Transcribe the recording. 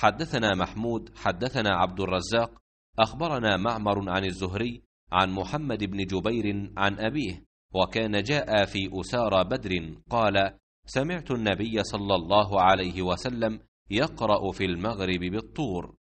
حدثنا محمود حدثنا عبد الرزاق أخبرنا معمر عن الزهري عن محمد بن جبير عن أبيه وكان جاء في اسارى بدر قال سمعت النبي صلى الله عليه وسلم يقرأ في المغرب بالطور